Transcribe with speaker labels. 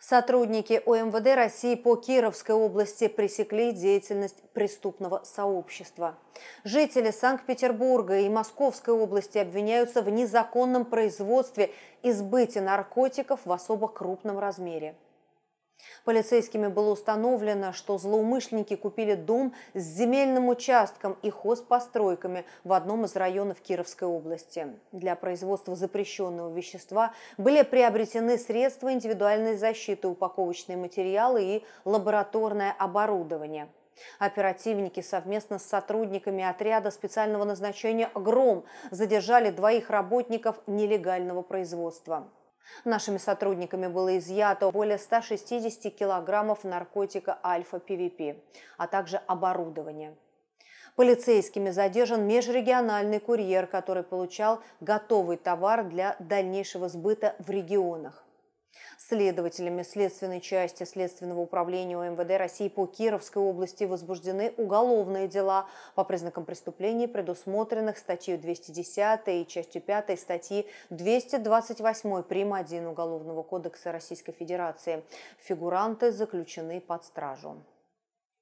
Speaker 1: Сотрудники ОМВД России по Кировской области пресекли деятельность преступного сообщества. Жители Санкт-Петербурга и Московской области обвиняются в незаконном производстве и сбыте наркотиков в особо крупном размере. Полицейскими было установлено, что злоумышленники купили дом с земельным участком и хозпостройками в одном из районов Кировской области. Для производства запрещенного вещества были приобретены средства индивидуальной защиты, упаковочные материалы и лабораторное оборудование. Оперативники совместно с сотрудниками отряда специального назначения «Гром» задержали двоих работников нелегального производства. Нашими сотрудниками было изъято более 160 килограммов наркотика альфа-ПВП, а также оборудование. Полицейскими задержан межрегиональный курьер, который получал готовый товар для дальнейшего сбыта в регионах. Следователями следственной части Следственного управления МВД России по Кировской области возбуждены уголовные дела по признакам преступлений, предусмотренных статьей 210 и частью 5 статьи 228 прим. 1 Уголовного кодекса Российской Федерации. Фигуранты заключены под стражу.